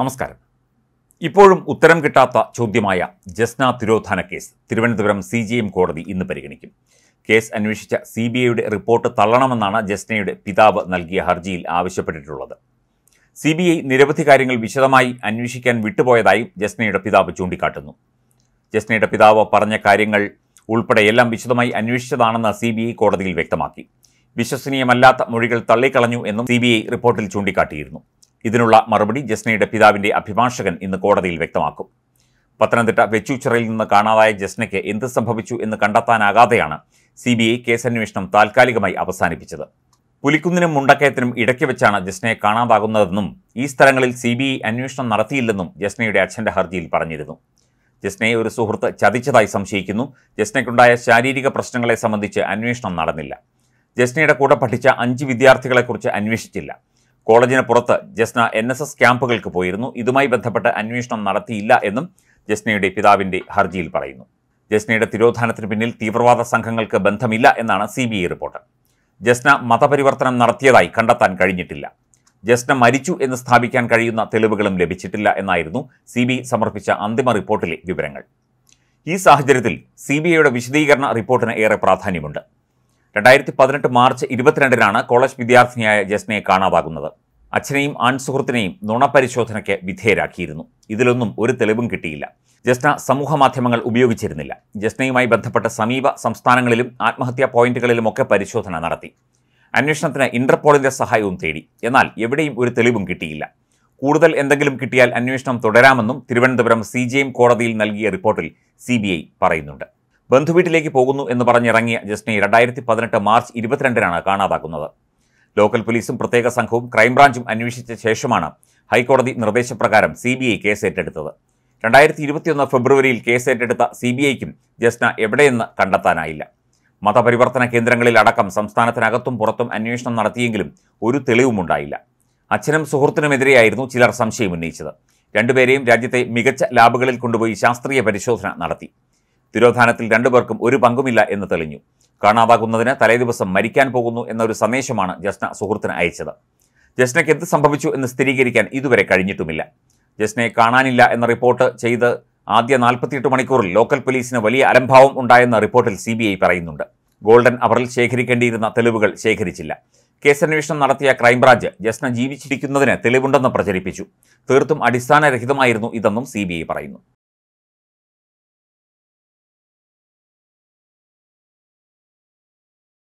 നമസ്കാരം ഇപ്പോഴും ഉത്തരം കിട്ടാത്ത ചോദ്യമായ ജസ്ന തിരോധാന case Thiruvananthapuram C G M കോടതി ഇന്ന് പരിഗണിക്കും കേസ് അന്വേഷിച്ച സി ബി ഐയുടെ റിപ്പോർട്ട് തള്ളണമെന്നാണ് ജസ്നയുടെ പിതാവ് നൽകിയ ഹർജിയിൽ ആവശ്യപ്പെട്ടിട്ടുള്ളത് സി ബി ഐ നിരവധി കാര്യങ്ങൾ വിശദമായി അന്വേഷിക്കാൻ വിട്ടുപോയതായും ജസ്നയുടെ പിതാവ് ചൂണ്ടിക്കാട്ടുന്നു ജസ്നയുടെ പിതാവ് പറഞ്ഞ കാര്യങ്ങൾ ഉൾപ്പെടെ എല്ലാം വിശദമായി അന്വേഷിച്ചതാണെന്ന് സി ബി ഐ കോടതിയിൽ വ്യക്തമാക്കി വിശ്വസനീയമല്ലാത്ത മൊഴികൾ തള്ളിക്കളഞ്ഞു എന്നും സി ബി ഐ റിപ്പോർട്ടിൽ ചൂണ്ടിക്കാട്ടിയിരുന്നു ഇതിനുള്ള മറുപടി ജസ്നയുടെ പിതാവിന്റെ അഭിഭാഷകൻ ഇന്ന് കോടതിയിൽ വ്യക്തമാക്കും പത്തനംതിട്ട വെച്ചൂച്ചിറയിൽ നിന്ന് കാണാതായ ജസ്നയ്ക്ക് എന്ത് സംഭവിച്ചു എന്ന് കണ്ടെത്താനാകാതെയാണ് സി ബി ഐ കേസന്വേഷണം താൽക്കാലികമായി അവസാനിപ്പിച്ചത് പുലിക്കുന്നിനും മുണ്ടക്കയത്തിനും ഇടയ്ക്ക് വെച്ചാണ് ജസ്നയെ കാണാതാകുന്നതെന്നും ഈ സ്ഥലങ്ങളിൽ സി ബി ഐ അന്വേഷണം നടത്തിയില്ലെന്നും ജസ്നയുടെ അച്ഛൻ്റെ ഹർജിയിൽ പറഞ്ഞിരുന്നു ജസ്നയെ ഒരു സുഹൃത്ത് ചതിച്ചതായി സംശയിക്കുന്നു ജസ്നയ്ക്കുണ്ടായ ശാരീരിക പ്രശ്നങ്ങളെ സംബന്ധിച്ച് അന്വേഷണം നടന്നില്ല ജസ്നയുടെ കൂടെ പഠിച്ച അഞ്ച് വിദ്യാർത്ഥികളെക്കുറിച്ച് അന്വേഷിച്ചില്ല കോളേജിന് പുറത്ത് ജസ്ന എൻ എസ് എസ് ക്യാമ്പുകൾക്ക് പോയിരുന്നു ഇതുമായി ബന്ധപ്പെട്ട് അന്വേഷണം നടത്തിയില്ല എന്നും ജസ്നയുടെ പിതാവിൻ്റെ ഹർജിയിൽ പറയുന്നു ജസ്നയുടെ തിരോധാനത്തിന് പിന്നിൽ തീവ്രവാദ സംഘങ്ങൾക്ക് ബന്ധമില്ല എന്നാണ് C B I report Jesna മതപരിവർത്തനം നടത്തിയതായി കണ്ടെത്താൻ കഴിഞ്ഞിട്ടില്ല ജസ്ന മരിച്ചു എന്ന് സ്ഥാപിക്കാൻ കഴിയുന്ന തെളിവുകളും ലഭിച്ചിട്ടില്ല എന്നായിരുന്നു സി ബി സമർപ്പിച്ച അന്തിമ റിപ്പോർട്ടിലെ വിവരങ്ങൾ ഈ സാഹചര്യത്തിൽ സി ബി ഐയുടെ വിശദീകരണ റിപ്പോർട്ടിന് ഏറെ പ്രാധാന്യമുണ്ട് രണ്ടായിരത്തി പതിനെട്ട് മാർച്ച് ഇരുപത്തിരണ്ടിനാണ് കോളേജ് വിദ്യാർത്ഥിനിയായ ജസ്നയെ കാണാതാകുന്നത് അച്ഛനെയും ആൺസുഹൃത്തിനെയും നുണപരിശോധനയ്ക്ക് വിധേയരാക്കിയിരുന്നു ഇതിലൊന്നും ഒരു തെളിവും കിട്ടിയില്ല ജസ്ന സമൂഹ മാധ്യമങ്ങൾ ഉപയോഗിച്ചിരുന്നില്ല ജസ്നയുമായി ബന്ധപ്പെട്ട സമീപ സംസ്ഥാനങ്ങളിലും ആത്മഹത്യാ പോയിന്റുകളിലുമൊക്കെ പരിശോധന നടത്തി അന്വേഷണത്തിന് ഇന്റർപോളിന്റെ സഹായവും തേടി എന്നാൽ എവിടെയും ഒരു തെളിവും കിട്ടിയില്ല കൂടുതൽ എന്തെങ്കിലും കിട്ടിയാൽ അന്വേഷണം തുടരാമെന്നും തിരുവനന്തപുരം സി ജെ എം കോടതിയിൽ നൽകിയ റിപ്പോർട്ടിൽ സി ബി ഐ പറയുന്നുണ്ട് ബന്ധുവീട്ടിലേക്ക് പോകുന്നു എന്ന് പറഞ്ഞിറങ്ങിയ ജസ്നയെ രണ്ടായിരത്തി പതിനെട്ട് മാർച്ച് ഇരുപത്തിരണ്ടിനാണ് കാണാതാക്കുന്നത് ലോക്കൽ പോലീസും പ്രത്യേക സംഘവും ക്രൈംബ്രാഞ്ചും അന്വേഷിച്ച ശേഷമാണ് ഹൈക്കോടതി നിർദ്ദേശപ്രകാരം സി ബി ഐ കേസ് ഏറ്റെടുത്തത് രണ്ടായിരത്തി ഇരുപത്തിയൊന്ന് ഫെബ്രുവരിയിൽ കേസ് ഏറ്റെടുത്ത സി ബി ഐക്കും ജസ്ന എവിടെയെന്ന് കണ്ടെത്താനായില്ല മതപരിവർത്തന കേന്ദ്രങ്ങളിൽ അടക്കം സംസ്ഥാനത്തിനകത്തും പുറത്തും അന്വേഷണം നടത്തിയെങ്കിലും ഒരു തെളിവുമുണ്ടായില്ല അച്ഛനും സുഹൃത്തിനുമെതിരെയായിരുന്നു ചിലർ സംശയം ഉന്നയിച്ചത് രണ്ടുപേരെയും രാജ്യത്തെ മികച്ച ലാബുകളിൽ കൊണ്ടുപോയി ശാസ്ത്രീയ പരിശോധന നടത്തി തിരോധാനത്തിൽ രണ്ടുപേർക്കും ഒരു പങ്കുമില്ല എന്ന് തെളിഞ്ഞു കാണാതാകുന്നതിന് തലേദിവസം മരിക്കാൻ പോകുന്നു എന്നൊരു സന്ദേശമാണ് ജസ്ന സുഹൃത്തിന് അയച്ചത് ജസ്നയ്ക്ക് എന്ത് സംഭവിച്ചു എന്ന് സ്ഥിരീകരിക്കാൻ ഇതുവരെ കഴിഞ്ഞിട്ടുമില്ല ജസ്നയെ കാണാനില്ല എന്ന റിപ്പോർട്ട് ചെയ്ത് ആദ്യ നാൽപ്പത്തിയെട്ട് മണിക്കൂറിൽ ലോക്കൽ പോലീസിന് വലിയ അലംഭാവം ഉണ്ടായെന്ന റിപ്പോർട്ടിൽ സി പറയുന്നുണ്ട് ഗോൾഡൻ അവറിൽ ശേഖരിക്കേണ്ടിയിരുന്ന തെളിവുകൾ ശേഖരിച്ചില്ല കേസന്വേഷണം നടത്തിയ ക്രൈംബ്രാഞ്ച് ജസ്ന ജീവിച്ചിരിക്കുന്നതിന് തെളിവുണ്ടെന്ന് പ്രചരിപ്പിച്ചു തീർത്തും അടിസ്ഥാനരഹിതമായിരുന്നു ഇതെന്നും സി പറയുന്നു